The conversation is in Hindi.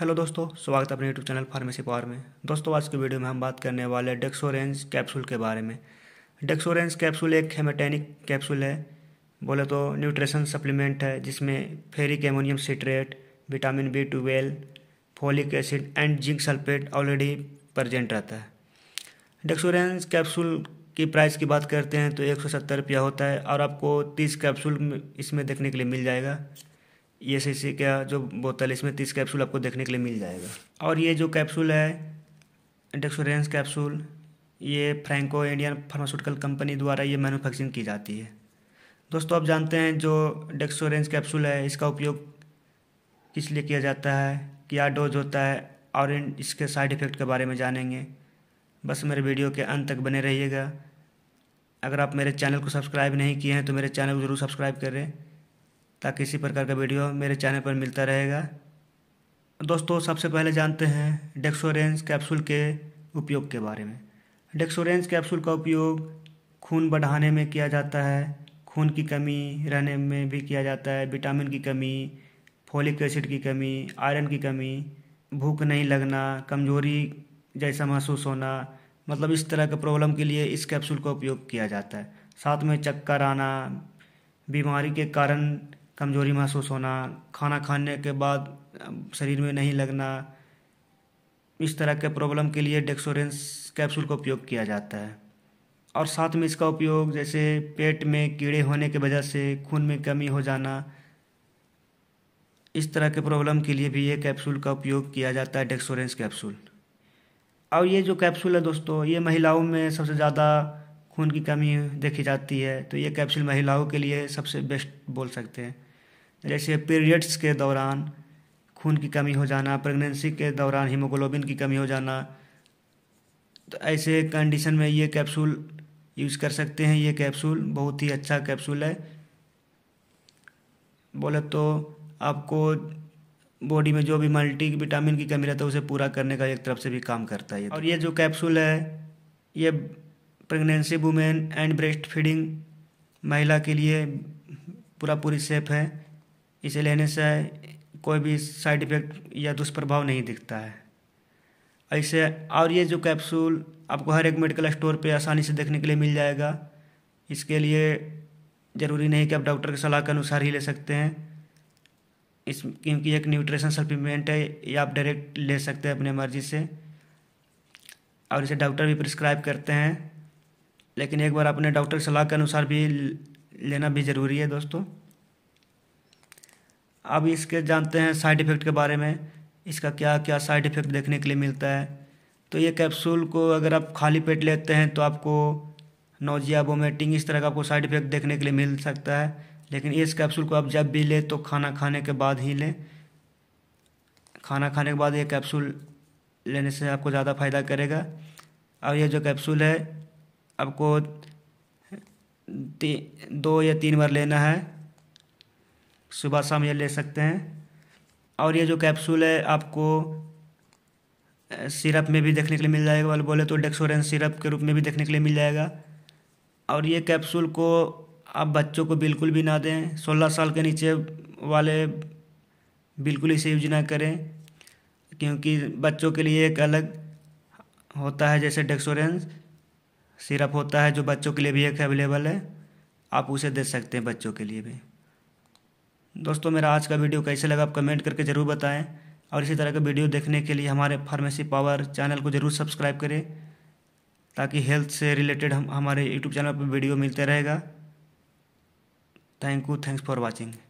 हेलो दोस्तों स्वागत है अपने यूट्यूब चैनल फार्मेसी पावर में दोस्तों आज के वीडियो में हम बात करने वाले डेक्सोरेंज कैप्सूल के बारे में डेक्सोरेंज कैप्सूल एक हेमेटेनिक कैप्सूल है बोले तो न्यूट्रिशन सप्लीमेंट है जिसमें ferric ammonium citrate vitamin B twelve folic acid and zinc sulphate already present रहता है डेक्सोरेंज कैप्सूल की प्राइस की बात करते हैं तो एक सौ सत्तर रुपया होता है और आपको तीस कैप्सूल इसमें देखने के लिए मिल जाएगा ये शीशी का जो बोतल इसमें तीस कैप्सूल आपको देखने के लिए मिल जाएगा और ये जो कैप्सूल है डेक्सोरेंस कैप्सूल ये फ्रैंको इंडियन फार्मास्यूटिकल कंपनी द्वारा ये मैनुफैक्चरिंग की जाती है दोस्तों आप जानते हैं जो डेक्सोरेंस कैप्सूल है इसका उपयोग किस लिए किया जाता है क्या डोज होता है और इन इसके साइड इफ़ेक्ट के बारे में जानेंगे बस मेरे वीडियो के अंत तक बने रहिएगा अगर आप मेरे चैनल को सब्सक्राइब नहीं किए हैं तो मेरे चैनल को ज़रूर सब्सक्राइब करें ताकि इसी प्रकार का वीडियो मेरे चैनल पर मिलता रहेगा दोस्तों सबसे पहले जानते हैं डेक्सोरेंस कैप्सूल के उपयोग के बारे में डेक्सोरेंस कैप्सूल का उपयोग खून बढ़ाने में किया जाता है खून की कमी रहने में भी किया जाता है विटामिन की कमी फोलिक एसिड की कमी आयरन की कमी भूख नहीं लगना कमजोरी जैसा महसूस होना मतलब इस तरह के प्रॉब्लम के लिए इस कैप्सूल का उपयोग किया जाता है साथ में चक्कर आना बीमारी के कारण कमज़ोरी महसूस होना खाना खाने के बाद शरीर में नहीं लगना इस तरह के प्रॉब्लम के लिए डेक्सोरेंस कैप्सूल का उपयोग किया जाता है और साथ में इसका उपयोग जैसे पेट में कीड़े होने की वजह से खून में कमी हो जाना इस तरह के प्रॉब्लम के लिए भी ये कैप्सूल का उपयोग किया जाता है डेक्सोरेंस कैप्सूल और ये जो कैप्सूल है दोस्तों ये महिलाओं में सबसे ज़्यादा खून की कमी देखी जाती है तो ये कैप्सूल महिलाओं के लिए सबसे बेस्ट बोल सकते हैं जैसे पीरियड्स के दौरान खून की कमी हो जाना प्रेगनेंसी के दौरान हीमोग्लोबिन की कमी हो जाना तो ऐसे कंडीशन में ये कैप्सूल यूज़ कर सकते हैं ये कैप्सूल बहुत ही अच्छा कैप्सूल है बोले तो आपको बॉडी में जो भी मल्टी विटामिन की कमी रहता है उसे पूरा करने का एक तरफ से भी काम करता है और ये जो कैप्सूल है ये pregnancy women and breastfeeding महिला के लिए पूरा पूरी सेफ है इसे लेने से कोई भी साइड इफ़ेक्ट या दुष्प्रभाव नहीं दिखता है ऐसे और ये जो कैप्सूल आपको हर एक मेडिकल स्टोर पे आसानी से देखने के लिए मिल जाएगा इसके लिए ज़रूरी नहीं कि आप डॉक्टर की सलाह के अनुसार ही ले सकते हैं इस क्योंकि एक न्यूट्रिशन सप्लीमेंट है ये आप डायरेक्ट ले सकते हैं अपने मर्जी से और इसे डॉक्टर भी प्रिस्क्राइब करते हैं लेकिन एक बार अपने डॉक्टर की सलाह के अनुसार भी लेना भी ज़रूरी है दोस्तों अब इसके जानते हैं साइड इफ़ेक्ट के बारे में इसका क्या क्या साइड इफ़ेक्ट देखने के लिए मिलता है तो ये कैप्सूल को अगर आप खाली पेट लेते हैं तो आपको नोजिया वोमिटिंग इस तरह का आपको साइड इफ़ेक्ट देखने के लिए मिल सकता है लेकिन इस कैप्सूल को आप जब भी लें तो खाना खाने के बाद ही लें खाना खाने के बाद ये कैप्सूल लेने से आपको ज़्यादा फ़ायदा करेगा और ये जो कैप्सूल है आपको दो या तीन बार लेना है सुबह शाम ये ले सकते हैं और ये जो कैप्सूल है आपको सिरप में भी देखने के लिए मिल जाएगा वाले बोले तो डेक्सोरेंस सिरप के रूप में भी देखने के लिए मिल जाएगा और ये कैप्सूल को आप बच्चों को बिल्कुल भी ना दें 16 साल के नीचे वाले बिल्कुल इसे यूज ना करें क्योंकि बच्चों के लिए एक अलग होता है जैसे डेक्सोरेंस सिरप होता है जो बच्चों के लिए भी एक अवेलेबल है आप उसे दे सकते हैं बच्चों के लिए भी दोस्तों मेरा आज का वीडियो कैसे लगा आप कमेंट करके ज़रूर बताएं और इसी तरह का वीडियो देखने के लिए हमारे फार्मेसी पावर चैनल को ज़रूर सब्सक्राइब करें ताकि हेल्थ से रिलेटेड हम हमारे यूट्यूब चैनल पर वीडियो मिलते रहेगा thank you thanks for watching